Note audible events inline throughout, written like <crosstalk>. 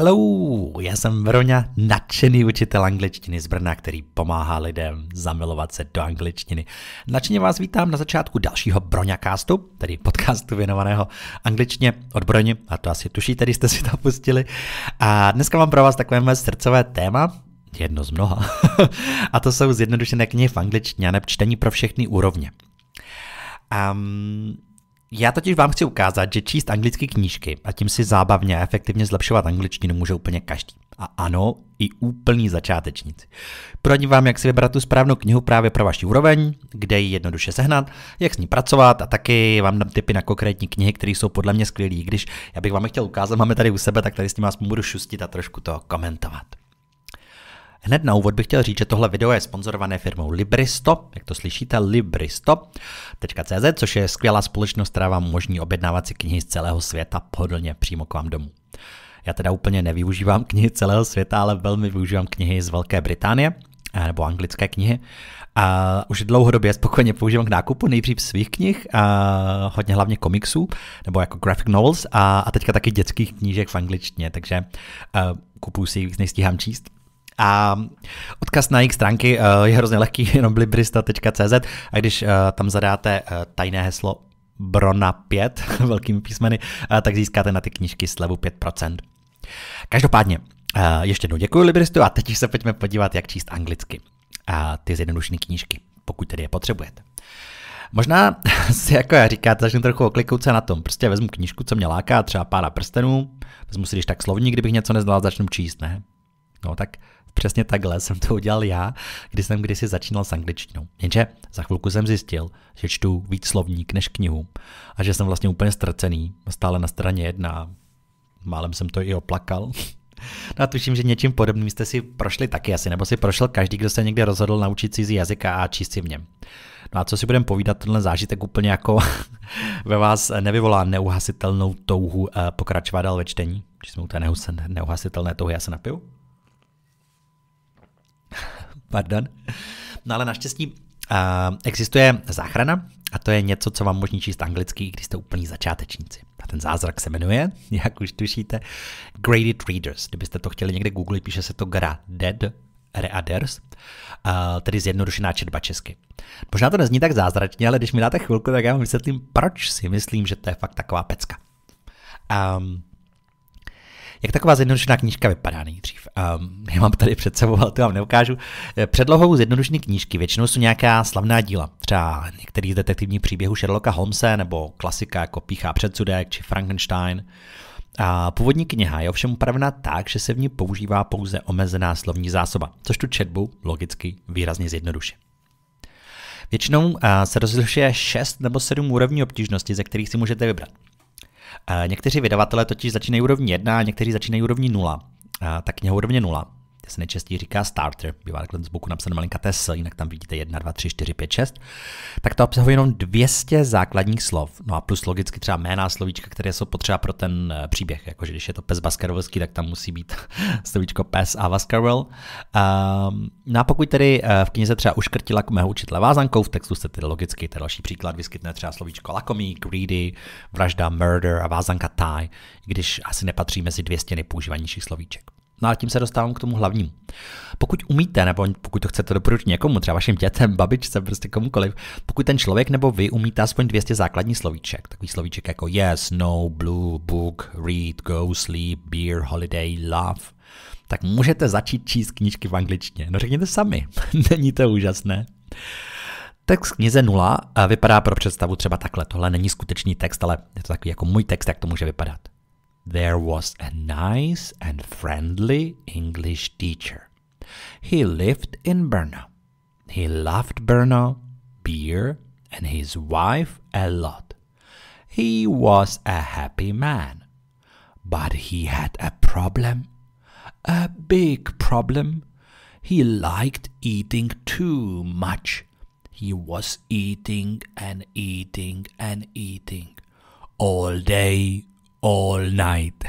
Hello, já jsem Vroňa, nadšený učitel angličtiny z Brna, který pomáhá lidem zamilovat se do angličtiny. Nadšeně vás vítám na začátku dalšího Broňacastu, tedy podcastu věnovaného angličtině od Broně, a to asi tušíte, tady jste si to pustili. A dneska mám pro vás takové moje srdcové téma, jedno z mnoha, <laughs> a to jsou zjednodušené knihy v angličtině, a čtení pro všechny úrovně. Um, já totiž vám chci ukázat, že číst anglické knížky a tím si zábavně a efektivně zlepšovat angličtinu může úplně každý. A ano, i úplný začátečníci. Poradím vám, jak si vybrat tu správnou knihu právě pro vaši úroveň, kde ji jednoduše sehnat, jak s ní pracovat a taky vám dám tipy na konkrétní knihy, které jsou podle mě skvělé. Když já bych vám je chtěl ukázat, máme tady u sebe, tak tady s tím vás budu šustit a trošku to komentovat. Hned na úvod bych chtěl říct, že tohle video je sponzorované firmou Libristo, jak to slyšíte, Libristo.cz, což je skvělá společnost, která vám umožní objednávat si knihy z celého světa pohodlně přímo k vám domů. Já teda úplně nevyužívám knihy celého světa, ale velmi využívám knihy z Velké Británie, eh, nebo anglické knihy. A už dlouhodobě spokojeně používám k nákupu nejdřív svých knih, a hodně hlavně komiksů, nebo jako graphic novels a, a teďka taky dětských knížek v angličtině, takže a, eh, kupuju si jich, nejstíhám číst. A odkaz na jejich stránky eh, je hrozně lehký, <laughs> jenom blibrista.cz a když eh, tam zadáte eh, tajné heslo Brona 5 <laughs> velkými písmeny, tak získáte na ty knížky slevu 5%. Každopádně, ještě jednou děkuji Libristu a teď se pojďme podívat, jak číst anglicky a ty zjednodušené knížky, pokud tedy je potřebujete. Možná <laughs> si jako já říkáte, začnu trochu oklikout se na tom. Prostě vezmu knížku, co mě láká, třeba pána prstenů, vezmu si když tak slovník, kdybych něco neznal, začnu číst, ne? No tak Přesně takhle jsem to udělal já, když jsem kdysi začínal s angličtinou. Jenže za chvilku jsem zjistil, že čtu víc slovník než knihu a že jsem vlastně úplně ztracený, stále na straně jedna. Málem jsem to i oplakal. <laughs> No a tuším, že něčím podobným jste si prošli taky asi, nebo si prošel každý, kdo se někde rozhodl naučit cizí jazyka a číst si v něm. No a co si budeme povídat, tenhle zážitek úplně jako <laughs> ve vás nevyvolá neuhasitelnou touhu eh, pokračovat dál ve čtení, když jsme u té neuhasitelné touhy, já se napiju? Pardon. No ale naštěstí Uh, existuje záchrana a to je něco, co vám možný číst anglicky, když jste úplní začátečníci. A ten zázrak se jmenuje, jak už tušíte, Graded Readers. Kdybyste to chtěli někde googlit, píše se to Graded Readers, uh, tedy zjednodušená četba česky. Možná to nezní tak zázračně, ale když mi dáte chvilku, tak já vám vysvětlím, proč si myslím, že to je fakt taková pecka. Um, jak taková zjednodušená knížka vypadá nejdřív? Um, já mám tady před sebou, ale to vám neukážu. Eh, předlohou zjednodušené knížky většinou jsou nějaká slavná díla, třeba některý z detektivních příběhů Sherlocka Holmesa nebo klasika jako Píchá předsudek či Frankenstein. A původní kniha je ovšem upravena tak, že se v ní používá pouze omezená slovní zásoba, což tu četbu logicky výrazně zjednoduší. Většinou eh, se rozlišuje 6 nebo 7 úrovní obtížnosti, ze kterých si můžete vybrat. Eh, někteří vydavatelé totiž začínají úrovní 1, někteří začínají úrovní 0. Eh, tak kniha úrovně 0 se nejčastěji říká starter, bývá takhle z boku napsané malinkaté S, jinak tam vidíte 1, 2, 3, 4, 5, 6, tak to obsahuje jenom 200 základních slov, no a plus logicky třeba jména slovíčka, které jsou potřeba pro ten eh, příběh, jakože když je to pes Baskervilský, tak tam musí být <laughs> slovíčko pes a Baskervil. Um, ehm, no a pokud tedy eh, v knize třeba uškrtila mého učitele vázankou, v textu se tedy logicky ten další příklad vyskytne třeba slovíčko lakomý, greedy, vražda, murder a vázanka tie, když asi nepatří mezi 200 nepoužívanějších slovíček. No a tím se dostávám k tomu hlavnímu. Pokud umíte, nebo pokud to chcete doporučit někomu, třeba vašim dětem, babičce, prostě komukoliv, pokud ten člověk nebo vy umíte aspoň 200 základní slovíček, takový slovíček jako yes, no, blue, book, read, go, sleep, beer, holiday, love, tak můžete začít číst knížky v angličtině. No řekněte sami, <laughs> není to úžasné? Text knize 0 eh, vypadá pro představu třeba takhle. Tohle není skutečný text, ale je to takový jako můj text, jak to může vypadat. There was a nice and friendly English teacher. He lived in Brno. He loved Brno, beer, and his wife a lot. He was a happy man. But he had a problem. A big problem. He liked eating too much. He was eating and eating and eating all day, all night.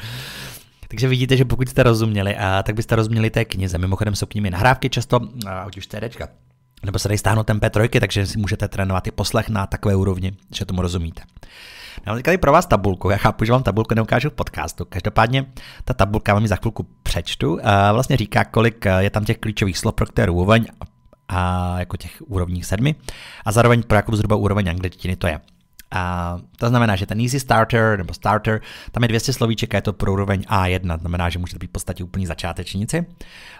<laughs> Takže vidíte, že pokud jste rozuměli, a tak byste rozuměli té knize. Mimochodem jsou k nimi nahrávky často, ať už CDčka, nebo se dají stáhnout MP3, takže si můžete trénovat i poslech na takové úrovni, že tomu rozumíte. Já mám tady pro vás tabulku, já chápu, že vám tabulku neukážu v podcastu. Každopádně ta tabulka vám ji za chvilku přečtu a vlastně říká, kolik je tam těch klíčových slov pro kterou úroveň a jako těch úrovních sedmi a zároveň pro jakou zhruba úroveň angličtiny to je. A to znamená, že ten easy starter nebo starter, tam je 200 slovíček a je to pro úroveň A1, znamená, že můžete být v podstatě úplní začátečníci.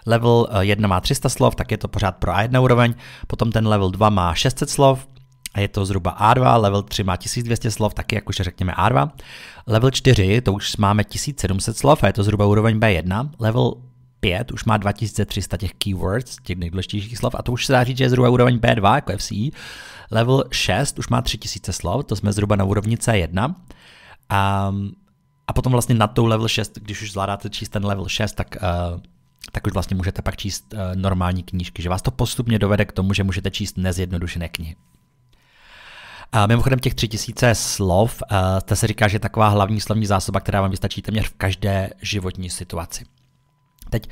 Level 1 eh, má 300 slov, tak je to pořád pro A1 úroveň, potom ten level 2 má 600 slov, a je to zhruba A2, level 3 má 1200 slov, taky jak už řekněme A2. Level 4, to už máme 1700 slov a je to zhruba úroveň B1. Level 5 už má 2300 těch keywords, těch nejdůležitějších slov a to už se dá říct, že je zhruba úroveň B2, jako FCI. Level 6 už má 3000 slov, to jsme zhruba na úrovni C1. A, a potom vlastně nad tou level 6, když už zvládáte číst ten level 6, tak, uh, tak už vlastně můžete pak číst uh, normální knížky, že vás to postupně dovede k tomu, že můžete číst nezjednodušené knihy. A mimochodem těch 3000 slov, uh, to se říká, že je taková hlavní slovní zásoba, která vám vystačí téměř v každé životní situaci. Teď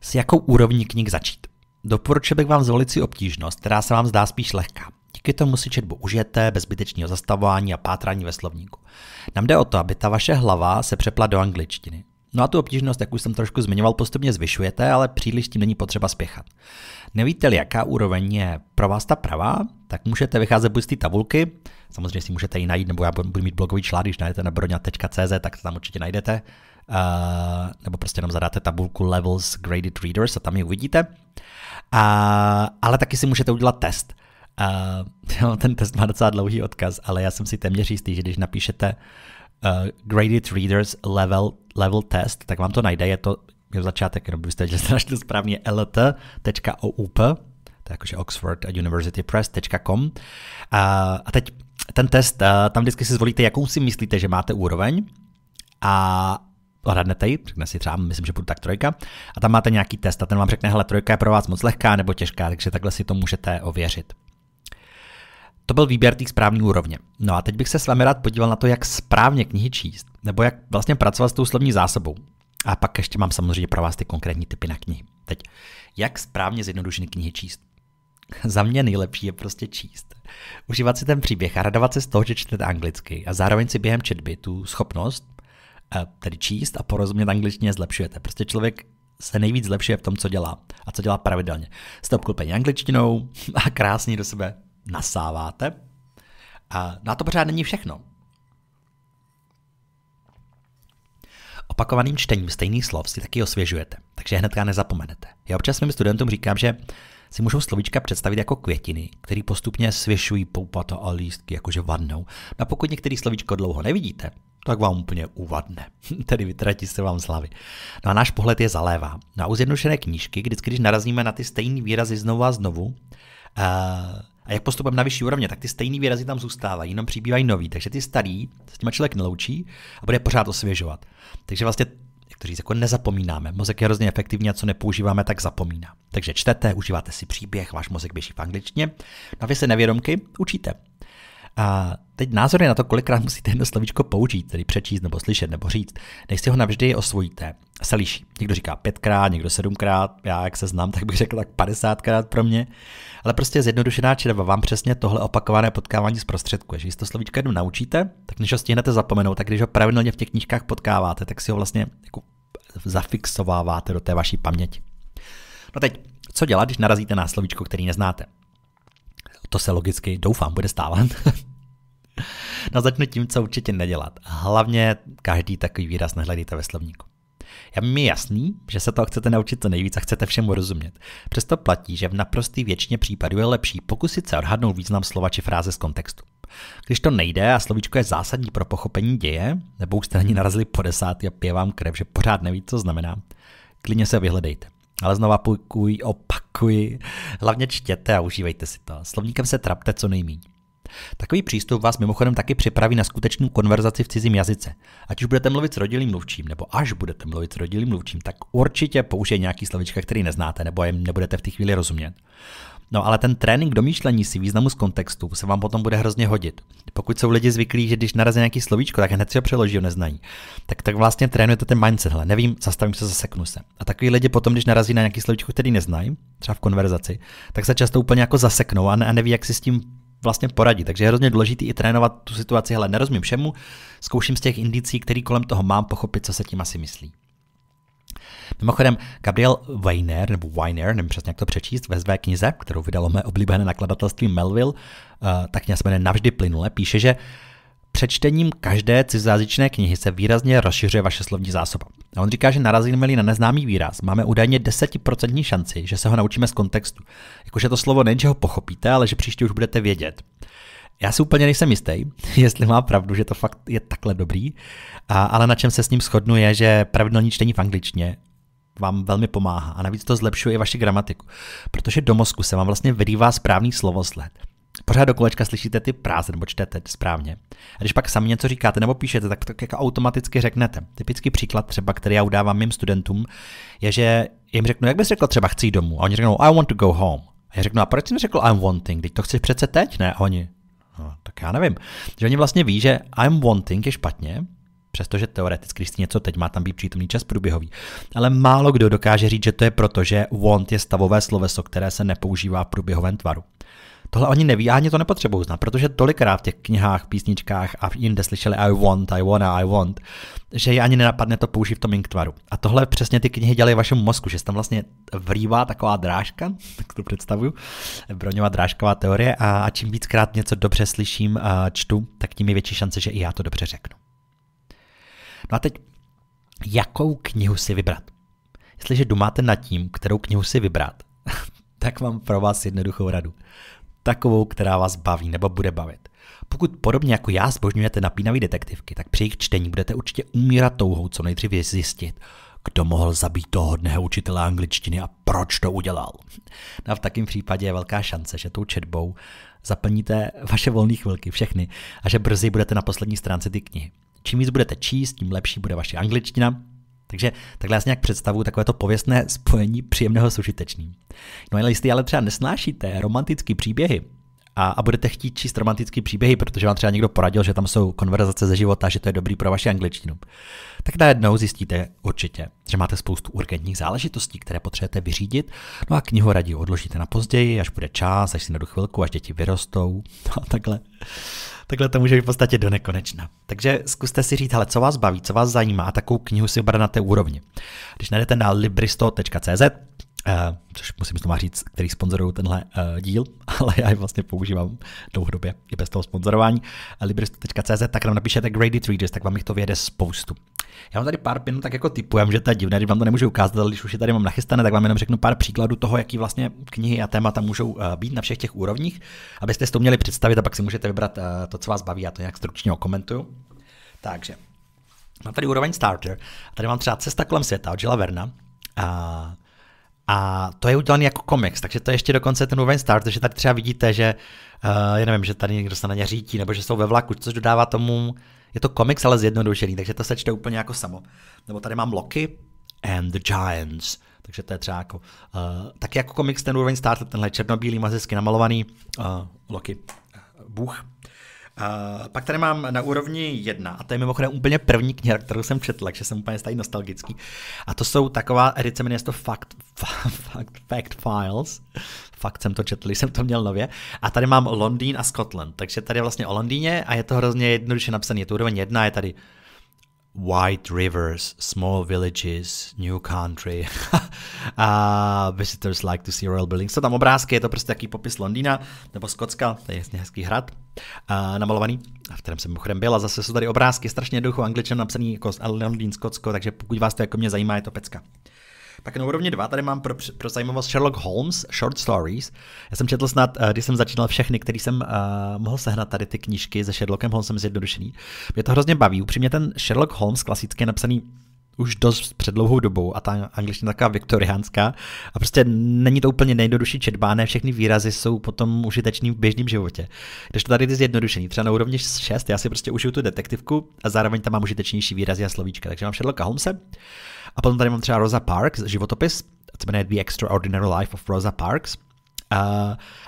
s jakou úrovní knih začít? Doporučil bych vám zvolit si obtížnost, která se vám zdá spíš lehká. Díky tomu si četbu užijete bez zbytečného zastavování a pátrání ve slovníku. Nám jde o to, aby ta vaše hlava se přepla do angličtiny. No a tu obtížnost, jak už jsem trošku zmiňoval, postupně zvyšujete, ale příliš tím není potřeba spěchat. Nevíte-li, jaká úroveň je pro vás ta pravá, tak můžete vycházet buď z té tabulky, samozřejmě si můžete ji najít, nebo já budu mít blogový článek, když najdete na broňa.cz, tak to tam určitě najdete, uh, nebo prostě jenom zadáte tabulku Levels Graded Readers a tam ji uvidíte. Uh, ale taky si můžete udělat test. A <laughs> ten test má docela dlouhý odkaz, ale já jsem si téměř jistý, že když napíšete uh, Graded Readers level, level Test, tak vám to najde. Je to je začátek, jenom byste jste strašně správně, lt.oup, to je jakože Oxford University Press.com. A, a teď ten test, eh, tam vždycky si zvolíte, jakou si myslíte, že máte úroveň a hradnete ji, řekne si třeba, myslím, že budu tak trojka, a tam máte nějaký test a ten vám řekne, hele, trojka je pro vás moc lehká nebo těžká, takže takhle si to můžete ověřit. To byl výběr té správné úrovně. No a teď bych se s vámi rád podíval na to, jak správně knihy číst, nebo jak vlastně pracovat s tou slovní zásobou. A pak ještě mám samozřejmě pro vás ty konkrétní typy na knihy. Teď, jak správně zjednodušené knihy číst? <laughs> Za mě nejlepší je prostě číst. Užívat si ten příběh a radovat se z toho, že čtete anglicky a zároveň si během četby tu schopnost, eh, tedy číst a porozumět angličtině zlepšujete. Prostě člověk se nejvíc zlepšuje v tom, co dělá a co dělá pravidelně. Jste obklopeni angličtinou <laughs> a krásně do sebe nasáváte. A na to pořád není všechno. Opakovaným čtením stejných slov si taky osvěžujete, takže hnedka nezapomenete. Já občas svým studentům říkám, že si můžou slovíčka představit jako květiny, které postupně svěšují poupato a lístky, jakože vadnou. A pokud některý slovíčko dlouho nevidíte, tak vám úplně uvadne, <laughs> tedy vytratí se vám z hlavy. No a náš pohled je zalévá. Na no uzjednošené knížky, vždycky, když narazíme na ty stejné výrazy znovu a znovu, uh, a jak postupem na vyšší úrovně, tak ty stejný výrazy tam zůstávají, jenom přibývají nový. Takže ty starý s tím člověk neloučí a bude pořád osvěžovat. Takže vlastně jak to říct, jako nezapomínáme. Mozek je hrozně efektivní a co nepoužíváme, tak zapomíná. Takže čtete, užíváte si příběh, váš mozek běží v angličtině, Na vy se nevědomky učíte. A teď názory na to, kolikrát musíte jedno slovíčko použít, tedy přečíst nebo slyšet nebo říct, než si ho navždy osvojíte, se liší. Někdo říká pětkrát, někdo sedmkrát, já jak se znám, tak bych řekl tak padesátkrát pro mě. Ale prostě zjednodušená červa vám přesně tohle opakované potkávání zprostředkuje. Že když to slovíčko jednou naučíte, tak než ho stihnete zapomenout, tak když ho pravidelně v těch knížkách potkáváte, tak si ho vlastně jako zafixováváte do té vaší paměti. No teď, co dělat, když narazíte na slovíčko, který neznáte? To se logicky, doufám, bude stávat. <laughs> no začnu tím, co určitě nedělat. Hlavně každý takový výraz nehledejte ve slovníku. Já mi jasný, že se toho chcete naučit co nejvíc a chcete všemu rozumět. Přesto platí, že v naprostý většině případů je lepší pokusit se odhadnout význam slova či fráze z kontextu. Když to nejde a slovíčko je zásadní pro pochopení děje, nebo už jste na ní narazili po desátý a pije vám krev, že pořád neví, co znamená, klidně se vyhledejte. Ale znova půjkuji, opakuji, hlavně čtěte a užívejte si to. Slovníkem se trapte co nejmíň. Takový přístup vás mimochodem taky připraví na skutečnou konverzaci v cizím jazyce. Ať už budete mluvit s rodilým mluvčím, nebo až budete mluvit s rodilým mluvčím, tak určitě použije nějaký slovička, který neznáte, nebo jim nebudete v té chvíli rozumět. No ale ten trénink domýšlení si významu z kontextu se vám potom bude hrozně hodit. Pokud jsou lidi zvyklí, že když narazí nějaký slovíčko, tak hned si ho přeloží, ho neznají. Tak, tak vlastně trénujete ten mindset, hele, nevím, zastavím se, zaseknu se. A takový lidi potom, když narazí na nějaký slovíčko, který neznají, třeba v konverzaci, tak se často úplně jako zaseknou a, ne, a neví, jak si s tím vlastně poradit. Takže je hrozně důležité i trénovat tu situaci, hele, nerozumím všemu, zkouším z těch indicí, který kolem toho mám, pochopit, co se tím asi myslí. Mimochodem, Gabriel Weiner, nebo Weiner, nevím přesně jak to přečíst, ve své knize, kterou vydalo mé oblíbené nakladatelství Melville, eh, tak kniha se jmenuje Navždy plynule, píše, že Přečtením každé cizázičné knihy se výrazně rozšiřuje vaše slovní zásoba. A on říká, že narazíme-li na neznámý výraz, máme údajně 10% šanci, že se ho naučíme z kontextu. Jakože to slovo nejen, že ho pochopíte, ale že příště už budete vědět. Já si úplně nejsem jistý, <laughs> jestli má pravdu, že to fakt je takhle dobrý, a, ale na čem se s ním shodnu je, že pravidelní čtení v angličtině vám velmi pomáhá a navíc to zlepšuje i vaši gramatiku, protože do mozku se vám vlastně vyrývá správný slovosled. Pořád do kolečka slyšíte ty práze nebo čtete správně. A když pak sami něco říkáte nebo píšete, tak to jako automaticky řeknete. Typický příklad třeba, který já udávám mým studentům, je, že jim řeknu, jak bys řekl třeba chci domů. A oni řeknou, I want to go home. A já řeknu, a proč jsi neřekl I'm wanting? Teď to chceš přece teď, ne? A oni, no, tak já nevím. Že oni vlastně ví, že I'm wanting je špatně, přestože teoreticky, když si něco teď má tam být přítomný čas průběhový. Ale málo kdo dokáže říct, že to je proto, že want je stavové sloveso, které se nepoužívá v průběhovém tvaru. Tohle oni neví, ani to nepotřebují znát, protože tolikrát v těch knihách, písničkách a jinde slyšeli I want, I wanna, I want, že je ani nenapadne to použít v tom ink tvaru. A tohle přesně ty knihy dělají vašemu mozku, že se tam vlastně vrývá taková drážka, <laughs> tak to představuju, broňová drážková teorie a, čím víckrát něco dobře slyším a čtu, tak tím je větší šance, že i já to dobře řeknu. No a teď, jakou knihu si vybrat? Jestliže dumáte nad tím, kterou knihu si vybrat, <laughs> tak mám pro vás jednoduchou radu. Takovou, která vás baví nebo bude bavit. Pokud podobně jako já zbožňujete napínavé detektivky, tak při jejich čtení budete určitě umírat touhou co nejdříve zjistit, kdo mohl zabít toho hodného učitele angličtiny a proč to udělal. No a v takém případě je velká šance, že tou četbou zaplníte vaše volné chvilky, všechny, a že brzy budete na poslední stránce ty knihy. Čím víc budete číst, tím lepší bude vaše angličtina. Takže takhle já si nějak představu takovéto to pověstné spojení příjemného s užitečným. No a jestli ale třeba nesnášíte romantické příběhy, a, a budete chtít číst romantické příběhy, protože vám třeba někdo poradil, že tam jsou konverzace ze života, že to je dobrý pro vaši angličtinu, tak najednou zjistíte určitě, že máte spoustu urgentních záležitostí, které potřebujete vyřídit, no a knihu raději odložíte na později, až bude čas, až si na chvilku, až děti vyrostou <laughs> no a takhle. Takhle to může být v podstatě do nekonečna. Takže zkuste si říct, ale co vás baví, co vás zajímá, takovou knihu si obrat na té úrovni. Když najdete na libristo.cz, Uh, což musím znovu říct, který sponzorují tenhle uh, díl, <laughs> ale já je vlastně používám dlouhodobě i bez toho sponzorování. Eh, Libristo.cz, tak nám napíšete Graded Readers, tak vám jich to vyjede spoustu. Já mám tady pár pinů, tak jako typujem, že to je divné, když vám to nemůžu ukázat, ale když už je tady mám nachystané, tak vám jenom řeknu pár příkladů toho, jaký vlastně knihy a témata můžou uh, být na všech těch úrovních, abyste si to měli představit a pak si můžete vybrat to, co vás baví, a to nějak stručně okomentuju. Takže, mám tady úroveň starter, a tady mám třeba Cesta kolem světa od Žila Verna, a a to je udělané jako komiks, takže to je ještě dokonce ten úroveň start, takže tady třeba vidíte, že uh, já nevím, že tady někdo se na ně řítí, nebo že jsou ve vlaku, což dodává tomu, je to komiks, ale zjednodušený, takže to se čte úplně jako samo. Nebo tady mám Loki and the Giants, takže to je třeba jako, uh, eh, tak jako komiks ten úroveň start, tenhle černobílý mazisky namalovaný uh, Loki, Bůh pak tady mám na úrovni jedna, a to je mimochodem úplně první kniha, kterou jsem četl, takže jsem úplně stále nostalgický. A to jsou taková edice, jmenuje to Fact, Fact, Fact Files. Fakt jsem to četl, jsem to měl nově. A tady mám Londýn a Scotland, takže tady je vlastně o Londýně a je to hrozně jednoduše napsané. Je to úroveň jedna, je tady White rivers, small villages, new country. <laughs> a visitors like to see royal buildings. Jsou tam obrázky, je to prostě takový popis Londýna nebo Skotska, to je jasně hezký hrad a namalovaný, v kterém jsem mimochodem byl. A zase jsou tady obrázky strašně duchu angličan napsaný jako Londýn, Skotsko, takže pokud vás to jako mě zajímá, je to pecka. Pak na úrovni 2 tady mám pro, pro zajímavost Sherlock Holmes Short Stories. Já jsem četl snad, eh, když jsem začínal všechny, který jsem uh, mohl sehnat tady ty knížky se Sherlockem Holmesem zjednodušený. Mě to hrozně baví. Upřímně ten Sherlock Holmes klasicky napsaný už dost před dlouhou dobou a ta angličtina taková viktoriánská a prostě není to úplně nejjednodušší četba, ne všechny výrazy jsou potom užitečný v běžném životě. Když to tady je zjednodušení, třeba na úrovni 6, já si prostě užiju tu detektivku a zároveň tam mám užitečnější výrazy a slovíčka, takže mám Sherlocka Holmesa a potom tady mám třeba Rosa Parks, životopis, co jmenuje The Extraordinary Life of Rosa Parks, a,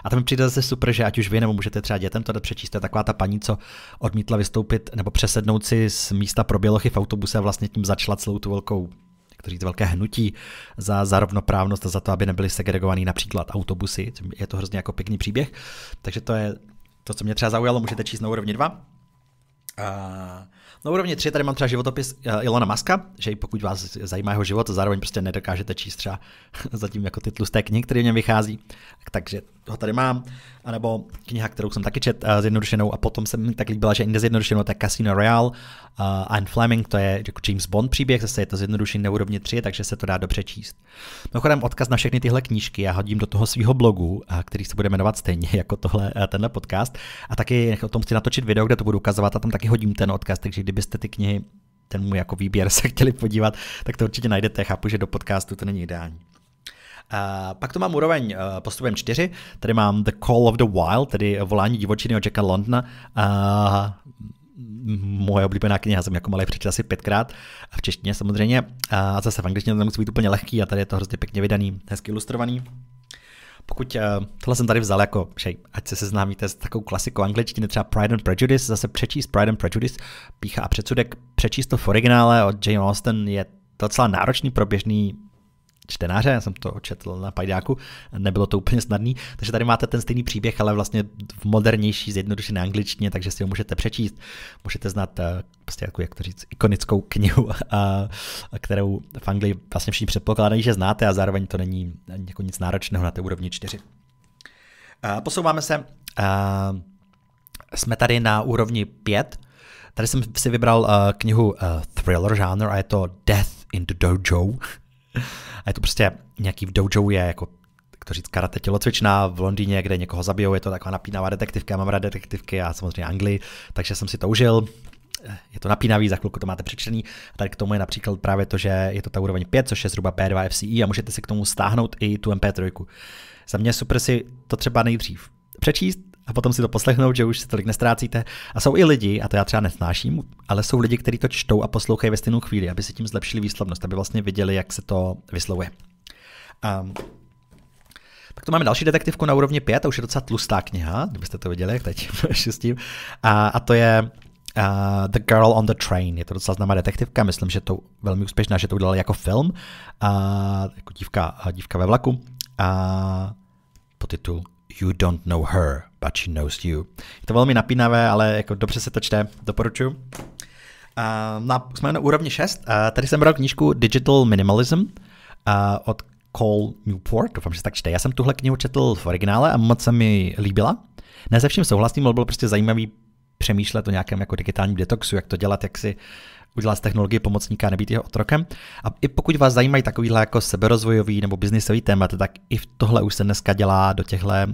a tam mi přijde zase super, že ať už vy nebo můžete třeba dětem to přečíst, to je taková ta paní, co odmítla vystoupit nebo přesednout si z místa pro bělochy v autobuse a vlastně tím začala celou tu velkou říct, velké hnutí za, za rovnoprávnost a za to, aby nebyly segregovaný například autobusy. Je to hrozně jako pěkný příběh. Takže to je to, co mě třeba zaujalo, můžete číst na úrovni 2. A, na úrovni 3 tady mám třeba životopis eh, Ilona Maska, že pokud vás zajímá jeho život, zároveň prostě nedokážete číst třeba <laughs> zatím jako titul z té knihy, který v něm vychází, takže ho tady mám. A nebo kniha, kterou jsem taky čet eh, zjednodušenou a potom se mi tak líbila, že jinde zjednodušenou, tak Casino Royale. Uh, Anne Fleming, to je jako James Bond příběh, zase je to zjednodušený na úrovni 3, takže se to dá dobře číst. Mimochodem odkaz na všechny tyhle knížky já hodím do toho svého blogu, který se bude jmenovat stejně jako tohle, tenhle podcast. A taky o tom chci natočit video, kde to budu ukazovat a tam taky hodím ten odkaz, takže kdyby kdybyste ty knihy, ten můj jako výběr <laughs> se chtěli podívat, tak to určitě najdete. Chápu, že do podcastu to není ideální. Uh, pak to mám úroveň uh, postupem 4, tady mám The Call of the Wild, tedy volání divočiny od Jacka Londona. Uh, moje oblíbená kniha, jsem jako malý přečetl asi pětkrát, v češtině samozřejmě, a zase v angličtině to nemusí být úplně lehký a tady je to hrozně pěkně vydaný, hezky ilustrovaný. Pokud uh, tohle jsem tady vzal jako, že ať se seznámíte s takovou klasikou angličtiny, třeba Pride and Prejudice, zase přečíst Pride and Prejudice, pícha a předsudek, přečíst to v originále od Jane Austen je docela náročný pro běžný čtenáře, já jsem to četl na Pajdáku, nebylo to úplně snadný, takže tady máte ten stejný příběh, ale vlastně v modernější, zjednodušené angličtině, takže si ho můžete přečíst, můžete znát eh, prostě jako, jak to říct, ikonickou knihu, <laughs> a, a kterou v Anglii vlastně všichni předpokládají, že znáte a zároveň to není jako nic náročného na té úrovni 4. A posouváme se, a, jsme tady na úrovni 5, Tady jsem si vybral uh, knihu uh, thriller žánr a je to Death in the Dojo. A je to prostě nějaký v dojo je jako to říct karate tělocvičná v Londýně, kde někoho zabijou, je to taková napínavá detektivka, já mám rád detektivky a samozřejmě Anglii, takže jsem si to užil. Je to napínavý, za chvilku to máte přečtený. A tady k tomu je například právě to, že je to ta úroveň 5, což je zhruba P2 FCI a můžete si k tomu stáhnout i tu MP3. Za mě super si to třeba nejdřív přečíst, a potom si to poslechnout, že už se tolik nestrácíte. A jsou i lidi, a to já třeba nesnáším, ale jsou lidi, kteří to čtou a poslouchají ve stejnou chvíli, aby si tím zlepšili výslovnost, aby vlastně viděli, jak se to vyslovuje. Um, tak to máme další detektivku na úrovni 5, a už je docela tlustá kniha, kdybyste to viděli, jak teď <laughs> s tím. A, a to je uh, The Girl on the Train. Je to docela známá detektivka, myslím, že to velmi úspěšná, že to udělali jako film, uh, jako dívka, uh, dívka ve vlaku. A uh, podtitul You Don't Know Her but she Knows You. Je to velmi napínavé, ale jako dobře se to čte, doporučuji. Uh, na, jsme na úrovni 6. Uh, tady jsem bral knížku Digital Minimalism uh, od Cole Newport, doufám, že se tak čte. Já jsem tuhle knihu četl v originále a moc se mi líbila. Ne se vším souhlasím, ale bylo prostě zajímavý přemýšlet o nějakém jako digitálním detoxu, jak to dělat, jak si uh, udělat z technologie pomocníka a nebýt jeho otrokem. A i pokud vás zajímají takovýhle jako seberozvojový nebo biznisový témat, tak i tohle už se dneska dělá do těchhle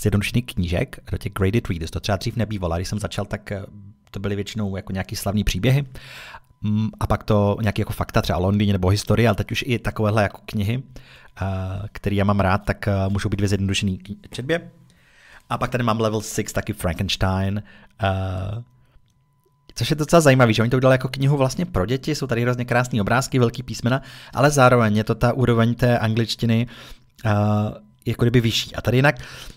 zjednodušených knížek, do těch graded readers. To třeba dřív nebývalo. Když jsem začal, tak eh, to byly většinou jako nějaký slavný příběhy mm, a pak to nějaké jako fakta, třeba Londýně nebo historie, ale teď už i takovéhle jako knihy, eh, které já mám rád, tak eh, můžou být ve zjednodušený četbě. A pak tady mám level 6, taky Frankenstein, Což je docela zajímavý, že oni to udělali jako knihu vlastně pro děti, jsou tady hrozně krásné obrázky, velký písmena, ale zároveň je to ta úroveň té angličtiny uh, jako kdyby vyšší. A tady jinak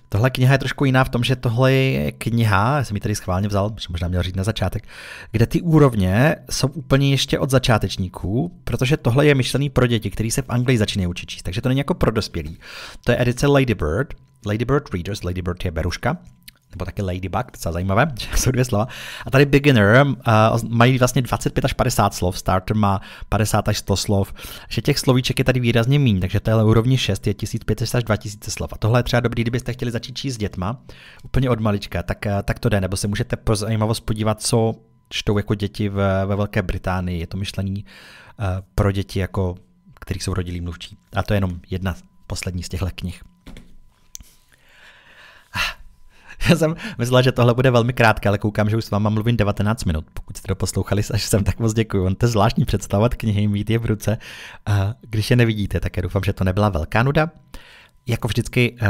tohle kniha je trošku jiná v tom, že tohle je kniha, já jsem ji tady schválně vzal, protože možná měl říct na začátek, kde ty úrovně jsou úplně ještě od začátečníků, protože tohle je myšlený pro děti, který se v Anglii začínají učit číst. Takže to není jako pro dospělí. To je edice Ladybird, Ladybird Readers, Ladybird je beruška, nebo taky Ladybug, docela zajímavé, <laughs> že jsou dvě slova. A tady beginner uh, mají vlastně 25 až 50 slov, starter má 50 až 100 slov, že těch slovíček je tady výrazně méně, takže téhle úrovni 6 je 1500 až 2000 slov. A tohle je třeba dobrý, kdybyste chtěli začít číst s dětma, úplně od malička, tak, eh, tak to jde, nebo se můžete pro zajímavost podívat, co čtou jako děti v ve Velké Británii. Je to myšlení uh, pro děti, jako, kterých jsou rodilí mluvčí. A to je jenom jedna poslední z těchto knih. <laughs> Já jsem myslela, že tohle bude velmi krátké, ale koukám, že už s váma mluvím 19 minut. Pokud jste to poslouchali až jsem, tak moc děkuji. On to je zvláštní představovat knihy, mít je v ruce. Když je nevidíte, tak já doufám, že to nebyla velká nuda. Jako vždycky eh,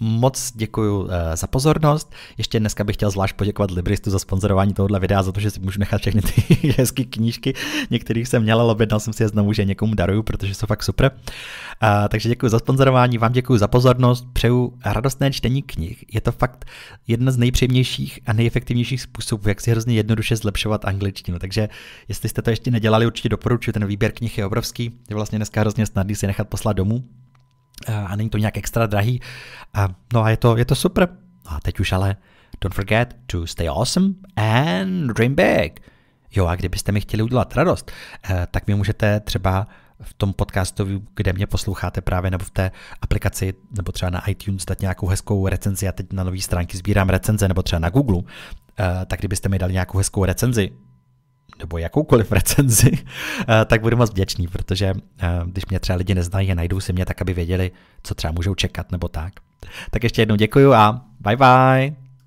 Moc děkuji eh, za pozornost. Ještě dneska bych chtěl zvlášť poděkovat Libristu za sponzorování tohohle videa, za to, že si můžu nechat všechny ty <laughs> hezké knížky. Některých jsem měl, ale objednal jsem si je znovu, že někomu daruju, protože jsou fakt super. A, eh, takže děkuji za sponzorování, vám děkuji za pozornost, přeju radostné čtení knih. Je to fakt jedna z nejpříjemnějších a nejefektivnějších způsobů, jak si hrozně jednoduše zlepšovat angličtinu. Takže jestli jste to ještě nedělali, určitě doporučuji, ten výběr knih je obrovský. Je vlastně dneska hrozně snadný si nechat poslat domů. Eh, a není to nějak extra drahý. A, no a je to, je to super. No a teď už ale don't forget to stay awesome and dream big. Jo a kdybyste mi chtěli udělat radost, eh, tak mi můžete třeba v tom podcastu, kde mě posloucháte právě nebo v té aplikaci, nebo třeba na iTunes dát nějakou hezkou recenzi. Já teď na nové stránky sbírám recenze, nebo třeba na Google, eh, tak kdybyste mi dali nějakou hezkou recenzi, nebo jakoukoliv recenzi, <laughs> eh, tak budu moc vděčný, protože eh, když mě třeba lidi neznají a najdou si mě, tak aby věděli, co třeba můžou čekat nebo tak. Tak ještě jednou děkuju a bye bye!